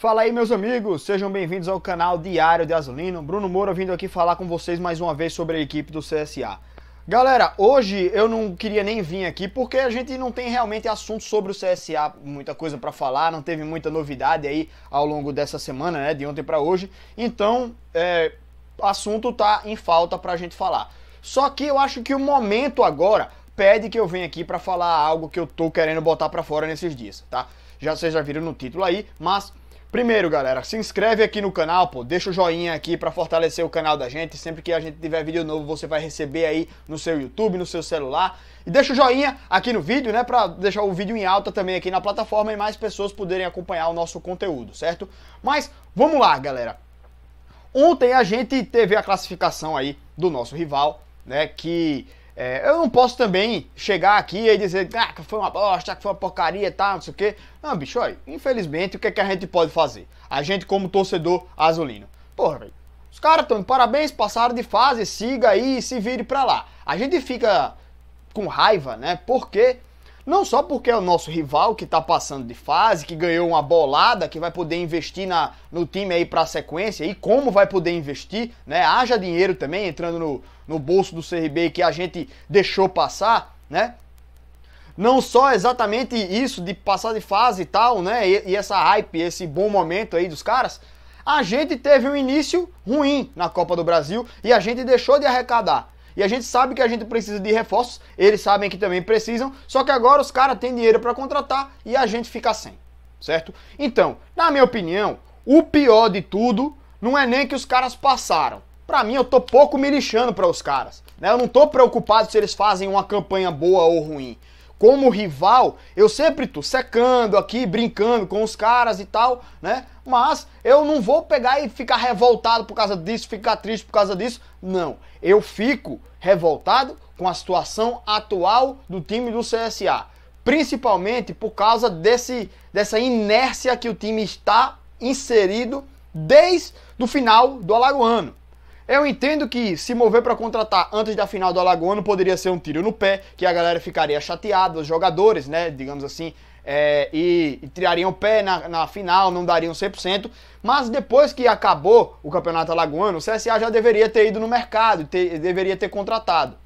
Fala aí, meus amigos, sejam bem-vindos ao canal Diário de Azulino. Bruno Moura vindo aqui falar com vocês mais uma vez sobre a equipe do CSA. Galera, hoje eu não queria nem vir aqui porque a gente não tem realmente assunto sobre o CSA, muita coisa para falar, não teve muita novidade aí ao longo dessa semana, né, de ontem para hoje. Então, é, assunto tá em falta pra gente falar. Só que eu acho que o momento agora pede que eu venha aqui para falar algo que eu tô querendo botar para fora nesses dias, tá? Já vocês já viram no título aí, mas Primeiro, galera, se inscreve aqui no canal, pô, deixa o joinha aqui para fortalecer o canal da gente. Sempre que a gente tiver vídeo novo, você vai receber aí no seu YouTube, no seu celular. E deixa o joinha aqui no vídeo, né, para deixar o vídeo em alta também aqui na plataforma e mais pessoas poderem acompanhar o nosso conteúdo, certo? Mas vamos lá, galera. Ontem a gente teve a classificação aí do nosso rival, né, que é, eu não posso também chegar aqui e dizer ah, que foi uma bosta, que foi uma porcaria e tá, tal, não sei o quê. Não, bicho, olha, infelizmente o que, é que a gente pode fazer? A gente, como torcedor azulino. Porra, velho, os caras estão parabéns, passaram de fase, siga aí e se vire pra lá. A gente fica com raiva, né? Porque não só porque é o nosso rival que está passando de fase, que ganhou uma bolada, que vai poder investir na, no time aí para a sequência e como vai poder investir, né? Haja dinheiro também entrando no, no bolso do CRB que a gente deixou passar, né? não só exatamente isso de passar de fase e tal, né? E, e, essa hype, esse bom momento aí dos caras. A gente teve um início ruim na Copa do Brasil e a gente deixou de arrecadar. E a gente sabe que a gente precisa de reforços, eles sabem que também precisam, só que agora os caras têm dinheiro para contratar e a gente fica sem, certo? Então, na minha opinião, o pior de tudo não é nem que os caras passaram. Pra mim, eu tô pouco me lixando para os caras. Né? Eu não tô preocupado se eles fazem uma campanha boa ou ruim como rival, eu sempre tô secando aqui, brincando com os caras e tal, né? Mas eu não vou pegar e ficar revoltado por causa disso, ficar triste por causa disso. Não. Eu fico revoltado com a situação atual do time do CSA, principalmente por causa desse, dessa inércia que o time está inserido desde o final do Alagoano. Eu entendo que se mover para contratar antes da final do Alagoano poderia ser um tiro no pé, que a galera ficaria chateada, os jogadores, né, digamos assim, é, e, e, tirariam o pé na, na final, não dariam 100%. Mas depois que acabou o Campeonato Alagoano, o CSA já deveria ter ido no mercado, ter, deveria ter contratado,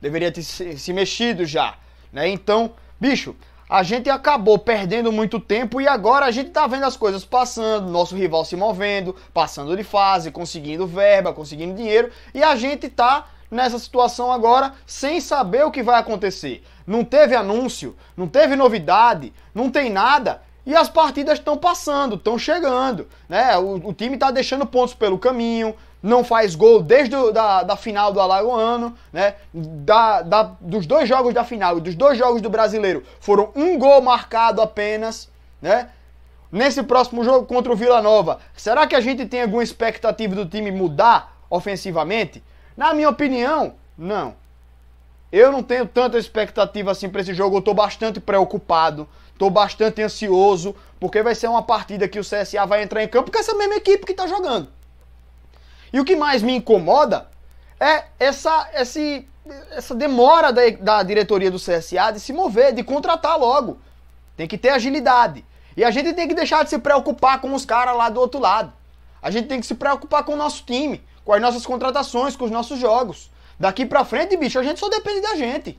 deveria ter se, se mexido já, né? Então, bicho, a gente acabou perdendo muito tempo e agora a gente está vendo as coisas passando, nosso rival se movendo, passando de fase, conseguindo verba, conseguindo dinheiro e a gente está nessa situação agora sem saber o que vai acontecer. Não teve anúncio, não teve novidade, não tem nada. E as partidas estão passando, estão chegando, né? O, o time está deixando pontos pelo caminho, não faz gol desde o, da, da final do Alagoano, né? Da, da, dos dois jogos da final e dos dois jogos do Brasileiro foram um gol marcado apenas, né? Nesse próximo jogo contra o Vila Nova, será que a gente tem alguma expectativa do time mudar ofensivamente? Na minha opinião, não. Eu não tenho tanta expectativa assim para esse jogo, eu tô bastante preocupado, tô bastante ansioso, porque vai ser uma partida que o CSA vai entrar em campo com essa mesma equipe que tá jogando. E o que mais me incomoda é essa, esse, essa demora da, da diretoria do CSA de se mover, de contratar logo. Tem que ter agilidade. E a gente tem que deixar de se preocupar com os caras lá do outro lado. A gente tem que se preocupar com o nosso time, com as nossas contratações, com os nossos jogos. Daqui pra frente, bicho, a gente só depende da gente.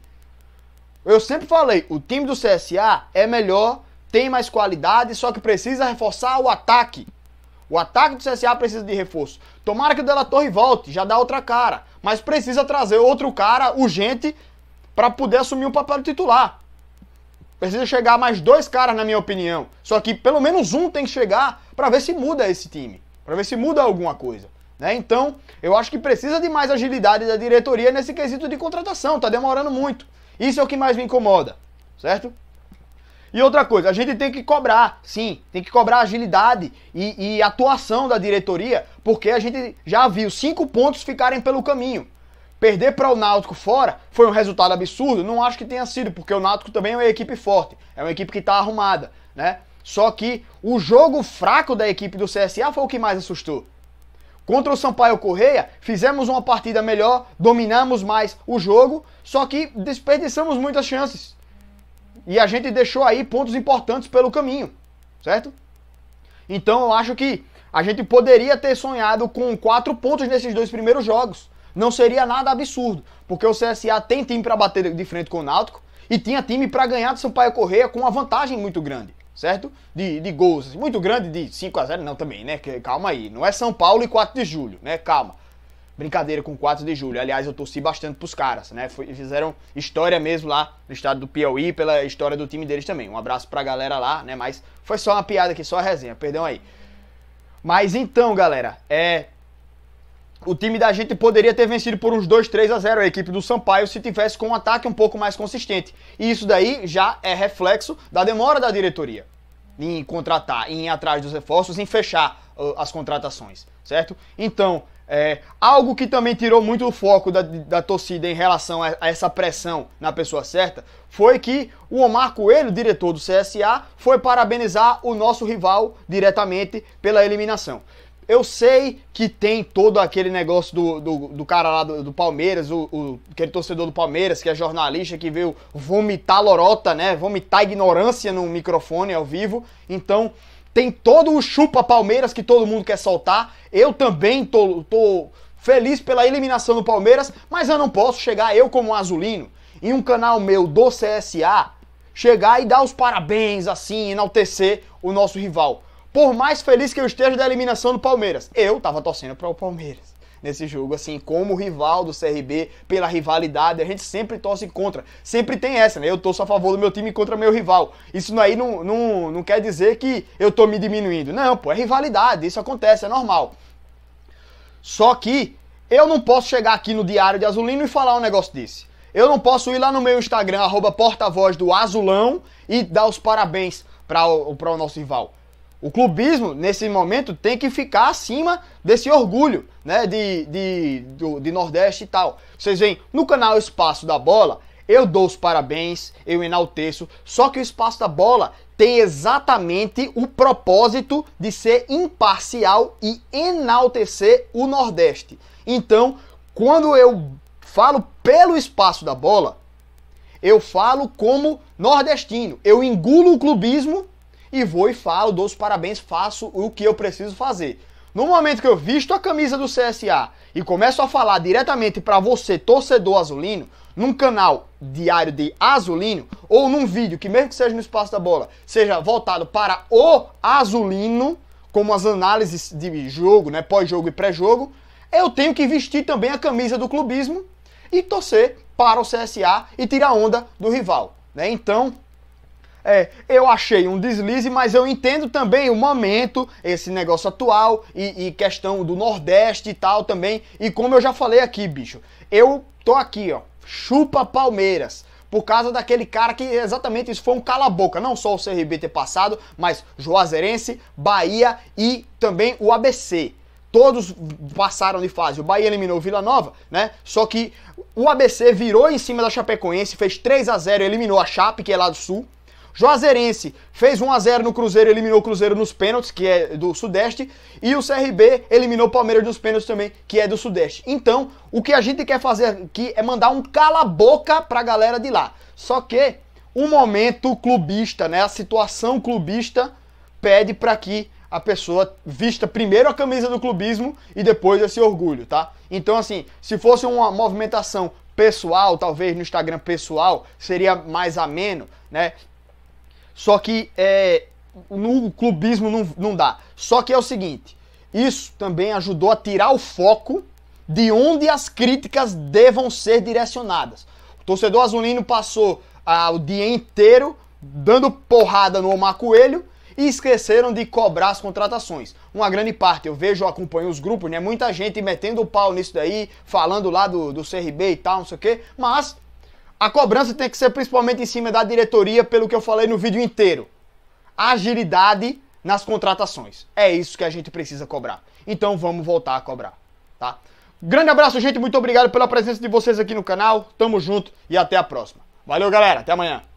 Eu sempre falei, o time do CSA é melhor, tem mais qualidade, só que precisa reforçar o ataque. O ataque do CSA precisa de reforço. Tomara que o Della Torre volte, já dá outra cara. Mas precisa trazer outro cara urgente para poder assumir o papel titular. Precisa chegar mais dois caras, na minha opinião. Só que pelo menos um tem que chegar para ver se muda esse time, para ver se muda alguma coisa. Né? Então, eu acho que precisa de mais agilidade da diretoria nesse quesito de contratação. Tá demorando muito. Isso é o que mais me incomoda, certo? E outra coisa, a gente tem que cobrar, sim, tem que cobrar agilidade e, e atuação da diretoria, porque a gente já viu cinco pontos ficarem pelo caminho. Perder para o Náutico fora foi um resultado absurdo? Não acho que tenha sido, porque o Náutico também é uma equipe forte, é uma equipe que está arrumada, né? Só que o jogo fraco da equipe do CSA foi o que mais assustou. Contra o Sampaio Correia, fizemos uma partida melhor, dominamos mais o jogo, só que desperdiçamos muitas chances. E a gente deixou aí pontos importantes pelo caminho, certo? Então eu acho que a gente poderia ter sonhado com quatro pontos nesses dois primeiros jogos. Não seria nada absurdo, porque o CSA tem time para bater de frente com o Náutico e tinha time para ganhar do Sampaio Correia com uma vantagem muito grande, certo? De, de gols, muito grande, de 5 a 0 não também, né? Calma aí, não é São Paulo e 4 de julho, né? Calma brincadeira com 4 de julho. Aliás, eu torci bastante pros caras, né? fizeram história mesmo lá no estado do Piauí, pela história do time deles também. Um abraço pra galera lá, né? Mas foi só uma piada aqui, só a resenha, perdão aí. Mas então, galera, é. O time da gente poderia ter vencido por uns 2, 3 a 0 a equipe do Sampaio se tivesse com um ataque um pouco mais consistente. E isso daí já é reflexo da demora da diretoria em contratar, em ir atrás dos reforços, em fechar ah, as contratações, certo? Então, é, algo que também tirou muito o foco da, da torcida em relação a, a, essa pressão na pessoa certa foi que o Omar Coelho, diretor do CSA, foi parabenizar o nosso rival diretamente pela eliminação. Eu sei que tem todo aquele negócio do, do, do cara lá do, do Palmeiras, o, o, aquele torcedor do Palmeiras, que é jornalista, que veio vomitar lorota, né? Vomitar ignorância no microfone ao vivo. Então, tem todo o chupa Palmeiras que todo mundo quer soltar. Eu também tô, tô feliz pela eliminação do Palmeiras, mas eu não posso chegar, eu como azulino, em um canal meu do CSA, chegar e dar os parabéns, assim, enaltecer o nosso rival. Por mais feliz que eu esteja da eliminação do Palmeiras, eu tava torcendo para o Palmeiras nesse jogo, assim, como rival do CRB, pela rivalidade, a gente sempre torce contra. Sempre tem essa, né? Eu torço a favor do meu time contra meu rival. Isso aí não, não, não quer dizer que eu tô me diminuindo. Não, pô, é rivalidade, isso acontece, é normal. Só que eu não posso chegar aqui no Diário de Azulino e falar um negócio desse. Eu não posso ir lá no meu Instagram, arroba porta-voz do Azulão, e dar os parabéns para o, pra o nosso rival. O clubismo, nesse momento, tem que ficar acima desse orgulho né, de, de, do, de Nordeste e tal. Vocês veem, no canal Espaço da Bola, eu dou os parabéns, eu enalteço, só que o Espaço da Bola tem exatamente o propósito de ser imparcial e enaltecer o Nordeste. Então, quando eu falo pelo Espaço da Bola, eu falo como nordestino. Eu engulo o clubismo e vou e falo, dou os parabéns, faço o que eu preciso fazer. No momento que eu visto a camisa do CSA e começo a falar diretamente para você, torcedor azulino, num canal diário de azulino ou num vídeo que mesmo que seja no espaço da bola, seja voltado para o azulino, como as análises de jogo, né, pós-jogo e pré-jogo, eu tenho que vestir também a camisa do clubismo e torcer para o CSA e tirar onda do rival, né? Então, é, eu achei um deslize, mas eu entendo também o momento, esse negócio atual e, e questão do Nordeste e tal também. E como eu já falei aqui, bicho, eu tô aqui, ó, chupa Palmeiras por causa daquele cara que exatamente isso foi um cala-boca, não só o CRB ter passado, mas Juazeirense, Bahia e também o ABC. Todos passaram de fase. O Bahia eliminou o Vila Nova, né? Só que o ABC virou em cima da Chapecoense, fez 3 a 0 eliminou a Chape, que é lá do Sul, Juazeirense fez 1 a 0 no Cruzeiro, eliminou o Cruzeiro nos pênaltis, que é do Sudeste, e o CRB eliminou o Palmeiras nos pênaltis também, que é do Sudeste. Então, o que a gente quer fazer aqui é mandar um cala-boca pra galera de lá. Só que o momento clubista, né, a situação clubista pede para que a pessoa vista primeiro a camisa do clubismo e depois esse orgulho, tá? Então, assim, se fosse uma movimentação pessoal, talvez no Instagram pessoal, seria mais ameno, né? Só que é, no clubismo não, não dá. Só que é o seguinte: isso também ajudou a tirar o foco de onde as críticas devam ser direcionadas. O torcedor azulino passou ah, o dia inteiro dando porrada no Omar Coelho e esqueceram de cobrar as contratações. Uma grande parte, eu vejo, eu acompanho os grupos, né? Muita gente metendo o pau nisso daí, falando lá do, do CRB e tal, não sei o quê, mas a cobrança tem que ser principalmente em cima da diretoria, pelo que eu falei no vídeo inteiro. Agilidade nas contratações. É isso que a gente precisa cobrar. Então vamos voltar a cobrar, tá? Grande abraço, gente. Muito obrigado pela presença de vocês aqui no canal. Tamo junto e até a próxima. Valeu, galera. Até amanhã.